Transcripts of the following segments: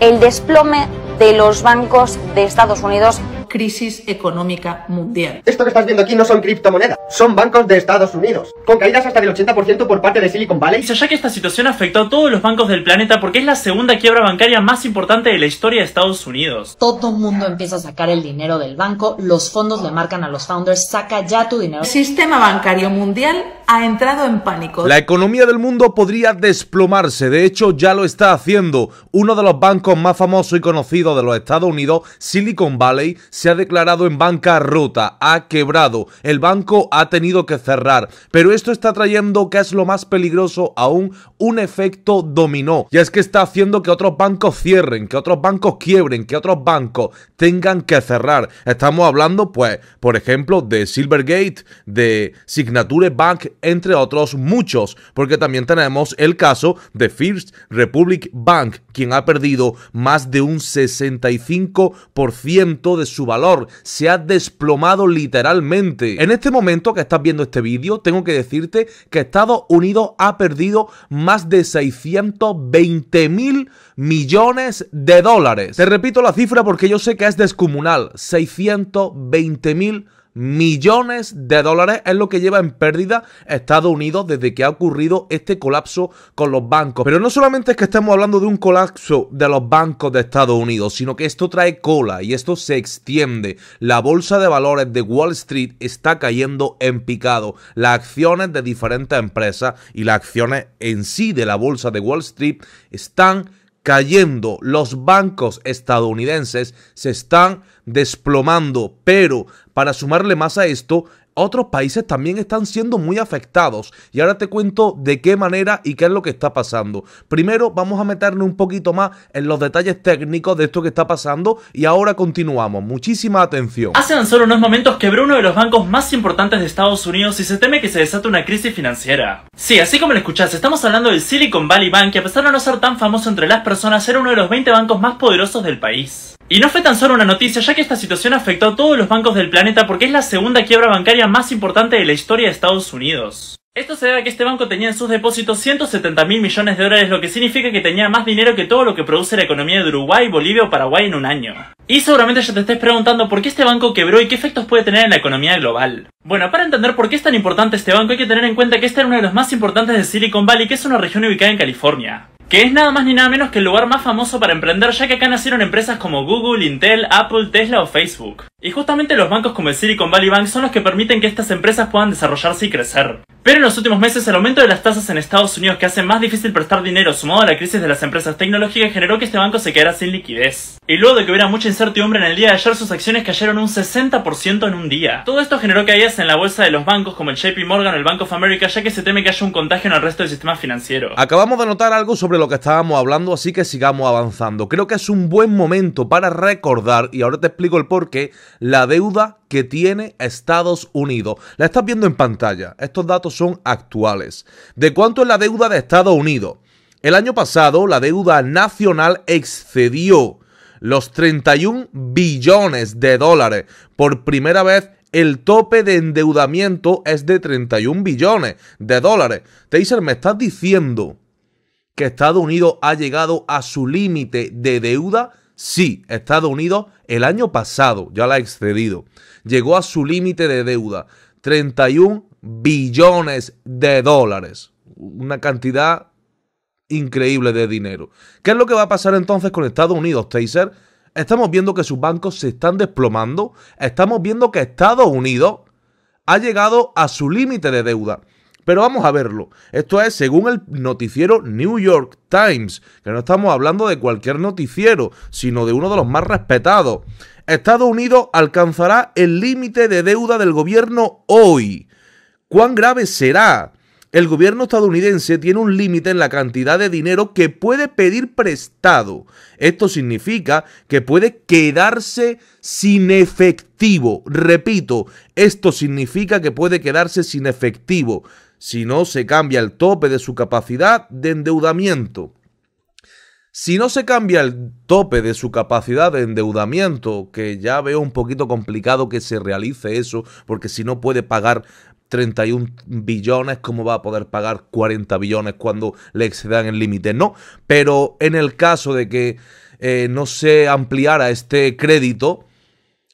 el desplome de los bancos de Estados Unidos crisis económica mundial. Esto que estás viendo aquí no son criptomonedas, son bancos de Estados Unidos, con caídas hasta del 80% por parte de Silicon Valley. Se ya que esta situación afectó a todos los bancos del planeta porque es la segunda quiebra bancaria más importante de la historia de Estados Unidos. Todo el mundo empieza a sacar el dinero del banco, los fondos le marcan a los founders, saca ya tu dinero. El sistema bancario mundial ha entrado en pánico. La economía del mundo podría desplomarse, de hecho ya lo está haciendo. Uno de los bancos más famosos y conocidos de los Estados Unidos, Silicon Valley, se ha declarado en bancarrota, ha quebrado, el banco ha tenido que cerrar, pero esto está trayendo, que es lo más peligroso aún, un efecto dominó, y es que está haciendo que otros bancos cierren, que otros bancos quiebren, que otros bancos tengan que cerrar. Estamos hablando, pues, por ejemplo, de Silvergate, de Signature Bank, entre otros muchos, porque también tenemos el caso de First Republic Bank, quien ha perdido más de un 65% de su valor se ha desplomado literalmente. En este momento que estás viendo este vídeo, tengo que decirte que Estados Unidos ha perdido más de 620 mil millones de dólares. Te repito la cifra porque yo sé que es descomunal. 620 mil millones de dólares es lo que lleva en pérdida Estados Unidos desde que ha ocurrido este colapso con los bancos. Pero no solamente es que estemos hablando de un colapso de los bancos de Estados Unidos, sino que esto trae cola y esto se extiende. La bolsa de valores de Wall Street está cayendo en picado. Las acciones de diferentes empresas y las acciones en sí de la bolsa de Wall Street están cayendo, los bancos estadounidenses se están desplomando, pero para sumarle más a esto, otros países también están siendo muy afectados. Y ahora te cuento de qué manera y qué es lo que está pasando. Primero vamos a meternos un poquito más en los detalles técnicos de esto que está pasando y ahora continuamos. Muchísima atención. Hace tan solo unos momentos quebró uno de los bancos más importantes de Estados Unidos y se teme que se desate una crisis financiera. Sí, así como lo escuchás, estamos hablando del Silicon Valley Bank que a pesar de no ser tan famoso entre las personas era uno de los 20 bancos más poderosos del país. Y no fue tan solo una noticia, ya que esta situación afectó a todos los bancos del planeta porque es la segunda quiebra bancaria más importante de la historia de Estados Unidos. Esto se debe a que este banco tenía en sus depósitos 170 mil millones de dólares, lo que significa que tenía más dinero que todo lo que produce la economía de Uruguay, Bolivia o Paraguay en un año. Y seguramente ya te estés preguntando por qué este banco quebró y qué efectos puede tener en la economía global. Bueno, para entender por qué es tan importante este banco hay que tener en cuenta que este era uno de los más importantes de Silicon Valley, que es una región ubicada en California que es nada más ni nada menos que el lugar más famoso para emprender, ya que acá nacieron empresas como Google, Intel, Apple, Tesla o Facebook. Y justamente los bancos como el Silicon Valley Bank son los que permiten que estas empresas puedan desarrollarse y crecer. Pero en los últimos meses el aumento de las tasas en Estados Unidos que hace más difícil prestar dinero sumado a la crisis de las empresas tecnológicas generó que este banco se quedara sin liquidez. Y luego de que hubiera mucha incertidumbre en el día de ayer sus acciones cayeron un 60% en un día. Todo esto generó caídas en la bolsa de los bancos como el JP Morgan o el Bank of America ya que se teme que haya un contagio en el resto del sistema financiero. Acabamos de notar algo sobre lo que estábamos hablando así que sigamos avanzando. Creo que es un buen momento para recordar y ahora te explico el porqué la deuda que tiene Estados Unidos. La estás viendo en pantalla. Estos datos son actuales. ¿De cuánto es la deuda de Estados Unidos? El año pasado la deuda nacional excedió los 31 billones de dólares. Por primera vez el tope de endeudamiento es de 31 billones de dólares. Taser, me estás diciendo que Estados Unidos ha llegado a su límite de deuda Sí, Estados Unidos el año pasado ya la ha excedido. Llegó a su límite de deuda, 31 billones de dólares. Una cantidad increíble de dinero. ¿Qué es lo que va a pasar entonces con Estados Unidos, Taser? Estamos viendo que sus bancos se están desplomando. Estamos viendo que Estados Unidos ha llegado a su límite de deuda. Pero vamos a verlo. Esto es según el noticiero New York Times, que no estamos hablando de cualquier noticiero, sino de uno de los más respetados. Estados Unidos alcanzará el límite de deuda del gobierno hoy. ¿Cuán grave será? El gobierno estadounidense tiene un límite en la cantidad de dinero que puede pedir prestado. Esto significa que puede quedarse sin efectivo. Repito, esto significa que puede quedarse sin efectivo si no se cambia el tope de su capacidad de endeudamiento. Si no se cambia el tope de su capacidad de endeudamiento, que ya veo un poquito complicado que se realice eso, porque si no puede pagar 31 billones, ¿cómo va a poder pagar 40 billones cuando le excedan el límite? No, pero en el caso de que eh, no se ampliara este crédito,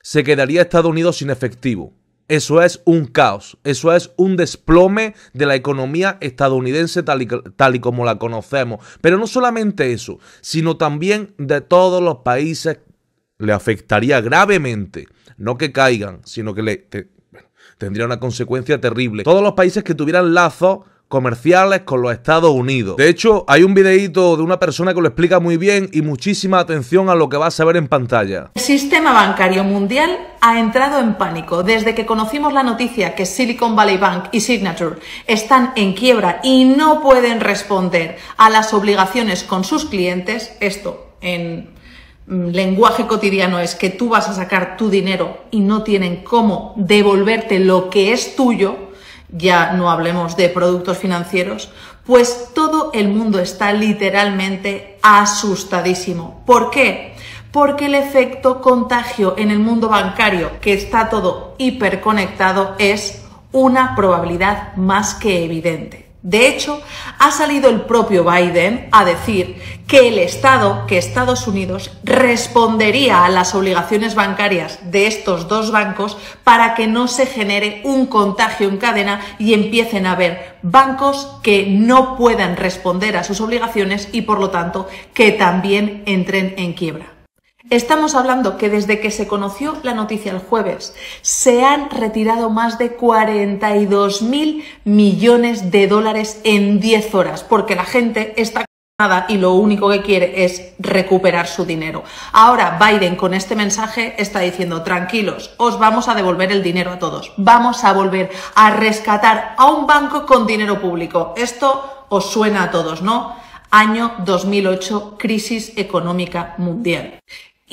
se quedaría Estados Unidos sin efectivo. Eso es un caos, eso es un desplome de la economía estadounidense tal y, como la conocemos. Pero no solamente eso, sino también de todos los países le afectaría gravemente, no que caigan, sino que le, tendría una consecuencia terrible. Todos los países que tuvieran lazos comerciales con los Estados Unidos. De hecho, hay un videíto de una persona que lo explica muy bien y muchísima atención a lo que vas a ver en pantalla. El sistema bancario mundial ha entrado en pánico desde que conocimos la noticia que Silicon Valley Bank y Signature están en quiebra y no pueden responder a las obligaciones con sus clientes. Esto en mm, lenguaje cotidiano es que tú vas a sacar tu dinero y no tienen cómo devolverte lo que es tuyo ya no hablemos de productos financieros, pues todo el mundo está literalmente asustadísimo. ¿Por qué? Porque el efecto contagio en el mundo bancario, que está todo hiperconectado, es una probabilidad más que evidente. De hecho, ha salido el propio Biden a decir que el Estado, que Estados Unidos, respondería a las obligaciones bancarias de estos dos bancos para que no se genere un contagio en cadena y empiecen a haber bancos que no puedan responder a sus obligaciones y, por lo tanto, que también entren en quiebra. Estamos hablando que desde que se conoció la noticia el jueves se han retirado más de 42 mil millones de dólares en 10 horas, porque la gente está nada y lo único que quiere es recuperar su dinero. Ahora Biden con este mensaje está diciendo, tranquilos, os vamos a devolver el dinero a todos, vamos a volver a rescatar a un banco con dinero público. Esto os suena a todos, ¿no? año 2008, crisis económica mundial.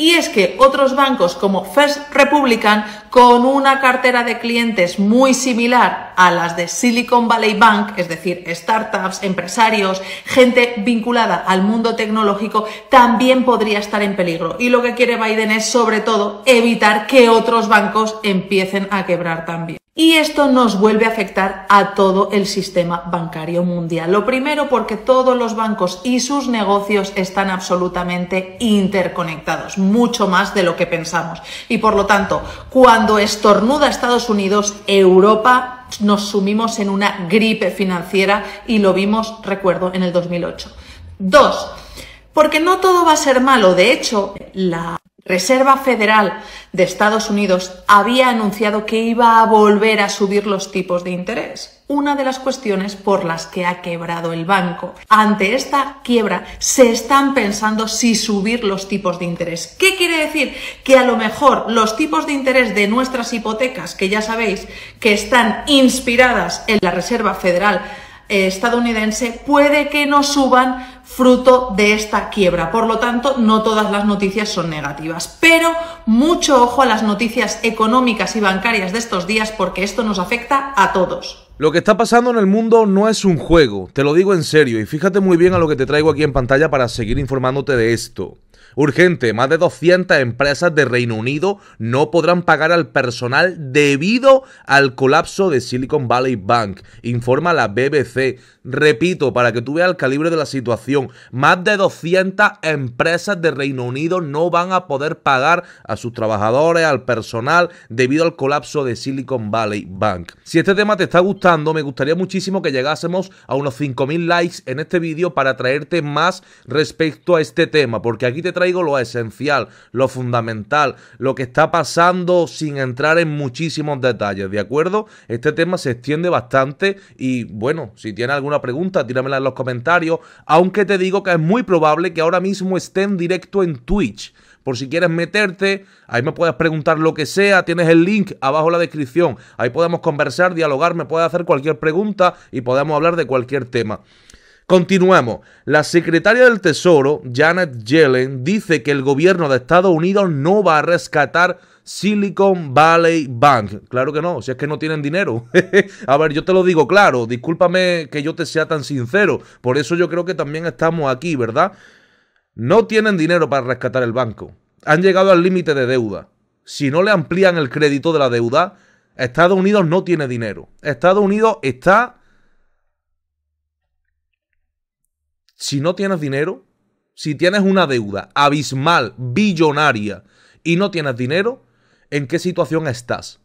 Y es que otros bancos como First Republican, con una cartera de clientes muy similar a las de Silicon Valley Bank, es decir, startups, empresarios, gente vinculada al mundo tecnológico, también podría estar en peligro. Y lo que quiere Biden es, sobre todo, evitar que otros bancos empiecen a quebrar también. Y esto nos vuelve a afectar a todo el sistema bancario mundial. Lo primero porque todos los bancos y sus negocios están absolutamente interconectados, mucho más de lo que pensamos. Y por lo tanto, cuando estornuda Estados Unidos, Europa nos sumimos en una gripe financiera y lo vimos, recuerdo, en el 2008. Dos, porque no todo va a ser malo. De hecho, la Reserva Federal de Estados Unidos había anunciado que iba a volver a subir los tipos de interés, una de las cuestiones por las que ha quebrado el banco. Ante esta quiebra se están pensando si subir los tipos de interés. ¿Qué quiere decir? Que a lo mejor los tipos de interés de nuestras hipotecas, que ya sabéis que están inspiradas en la Reserva Federal eh, estadounidense puede que no suban fruto de esta quiebra. Por lo tanto, no todas las noticias son negativas. Pero mucho ojo a las noticias económicas y bancarias de estos días porque esto nos afecta a todos. Lo que está pasando en el mundo no es un juego, te lo digo en serio, y fíjate muy bien a lo que te traigo aquí en pantalla para seguir informándote de esto. Urgente, más de 200 empresas de Reino Unido no podrán pagar al personal debido al colapso de Silicon Valley Bank, informa la BBC. Repito, para que tú veas el calibre de la situación, más de 200 empresas de Reino Unido no van a poder pagar a sus trabajadores, al personal, debido al colapso de Silicon Valley Bank. Si este tema te está gustando, me gustaría muchísimo que llegásemos a unos 5.000 likes en este vídeo para traerte más respecto a este tema, porque aquí te traigo lo esencial, lo fundamental, lo que está pasando sin entrar en muchísimos detalles, ¿de acuerdo? Este tema se extiende bastante y bueno, si tienes alguna pregunta, tíramela en los comentarios, aunque te digo que es muy probable que ahora mismo esté en directo en Twitch por si quieres meterte, ahí me puedes preguntar lo que sea, tienes el link abajo en la descripción, ahí podemos conversar, dialogar, me puedes hacer cualquier pregunta y podemos hablar de cualquier tema. Continuamos. La secretaria del Tesoro, Janet Yellen, dice que el gobierno de Estados Unidos no va a rescatar Silicon Valley Bank. Claro que no, si es que no tienen dinero. a ver, yo te lo digo claro, discúlpame que yo te sea tan sincero, por eso yo creo que también estamos aquí, ¿verdad? No tienen dinero para rescatar el banco. Han llegado al límite de deuda. Si no le amplían el crédito de la deuda, Estados Unidos no tiene dinero. Estados Unidos está si no tienes dinero, si tienes una deuda abismal, billonaria, y no tienes dinero, ¿en qué situación estás?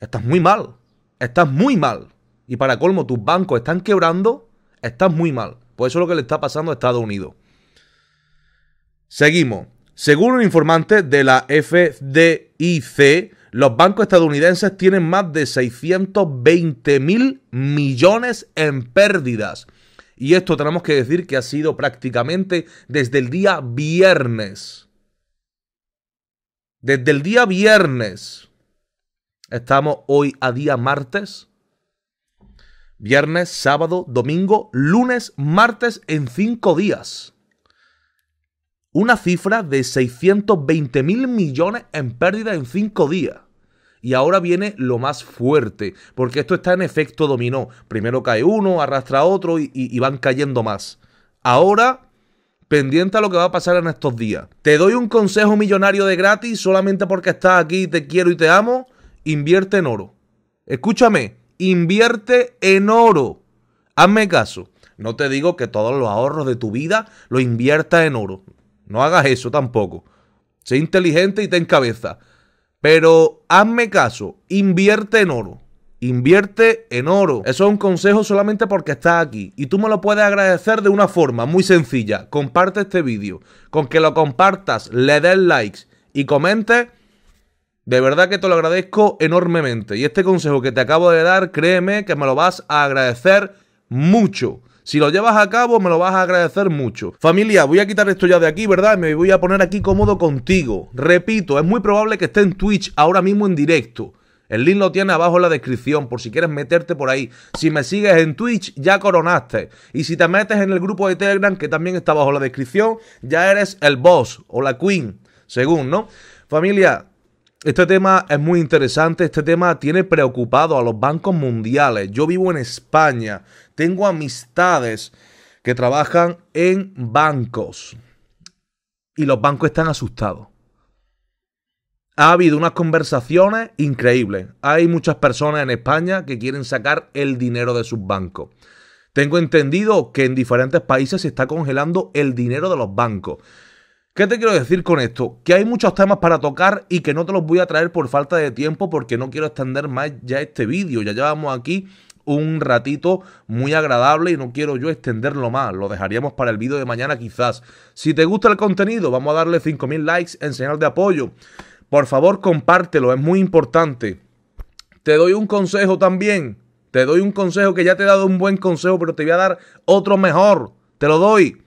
Estás muy mal, estás muy mal. Y para colmo, tus bancos están quebrando, estás muy mal. Por pues eso es lo que le está pasando a Estados Unidos. Seguimos. Según un informante de la FDIC, los bancos estadounidenses tienen más de 620 mil millones en pérdidas y esto tenemos que decir que ha sido prácticamente desde el día viernes. Desde el día viernes. Estamos hoy a día martes. Viernes, sábado, domingo, lunes, martes en cinco días. Una cifra de 620 mil millones en pérdida en cinco días. Y ahora viene lo más fuerte, porque esto está en efecto dominó. Primero cae uno, arrastra otro y, van cayendo más. Ahora pendiente a lo que va a pasar en estos días. Te doy un consejo millonario de gratis solamente porque estás aquí, te quiero y te amo. Invierte en oro. Escúchame, invierte en oro. Hazme caso. No te digo que todos los ahorros de tu vida lo inviertas en oro. No hagas eso tampoco. Sé inteligente y ten cabeza. Pero hazme caso, invierte en oro. Invierte en oro. Eso es un consejo solamente porque estás aquí. Y tú me lo puedes agradecer de una forma muy sencilla. Comparte este vídeo. Con que lo compartas, le des likes y comentes. De verdad que te lo agradezco enormemente. Y este consejo que te acabo de dar, créeme que me lo vas a agradecer mucho. Si lo llevas a cabo, me lo vas a agradecer mucho. Familia, voy a quitar esto ya de aquí, ¿verdad? Me voy a poner aquí cómodo contigo. Repito, es muy probable que esté en Twitch ahora mismo en directo. El link lo tiene abajo en la descripción por si quieres meterte por ahí. Si me sigues en Twitch, ya coronaste. Y si te metes en el grupo de Telegram, que también está abajo en la descripción, ya eres el boss o la queen, según, ¿no? Familia, este tema es muy interesante, este tema tiene preocupado a los bancos mundiales. Yo vivo en España, tengo amistades que trabajan en bancos y los bancos están asustados. Ha habido unas conversaciones increíbles. Hay muchas personas en España que quieren sacar el dinero de sus bancos. Tengo entendido que en diferentes países se está congelando el dinero de los bancos. ¿Qué te quiero decir con esto? Que hay muchos temas para tocar y que no te los voy a traer por falta de tiempo porque no quiero extender más ya este vídeo. Ya llevamos aquí un ratito muy agradable y no quiero yo extenderlo más. Lo dejaríamos para el vídeo de mañana quizás. Si te gusta el contenido, vamos a darle 5.000 likes en señal de apoyo. Por favor, compártelo, es muy importante. Te doy un consejo también. Te doy un consejo que ya te he dado un buen consejo, pero te voy a dar otro mejor. Te lo doy.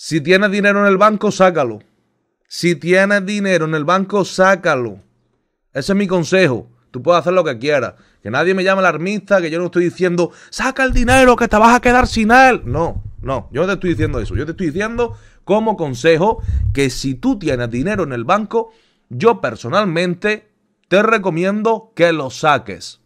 Si tienes dinero en el banco, sácalo. Si tienes dinero en el banco, sácalo. Ese es mi consejo. Tú puedes hacer lo que quieras. Que nadie me llame alarmista, que yo no estoy diciendo, saca el dinero, que te vas a quedar sin él. No, no, yo no te estoy diciendo eso. Yo te estoy diciendo como consejo que si tú tienes dinero en el banco, yo personalmente te recomiendo que lo saques.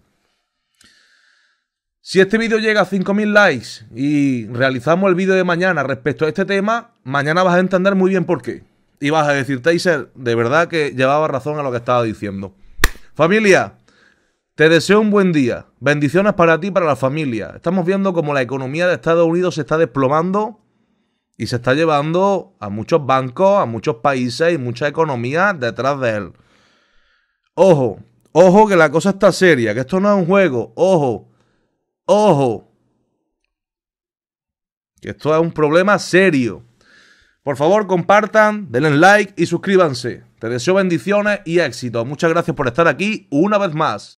Si este vídeo llega a 5.000 likes y realizamos el vídeo de mañana respecto a este tema, mañana vas a entender muy bien por qué. Y vas a decir, Taser, de verdad que llevaba razón a lo que estaba diciendo. Familia, te deseo un buen día. Bendiciones para ti y para la familia. Estamos viendo como la economía de Estados Unidos se está desplomando y se está llevando a muchos bancos, a muchos países y mucha economía detrás de él. Ojo, ojo que la cosa está seria, que esto no es un juego. Ojo Ojo, que esto es un problema serio. Por favor, compartan, denle like y suscríbanse. Te deseo bendiciones y éxito. Muchas gracias por estar aquí una vez más.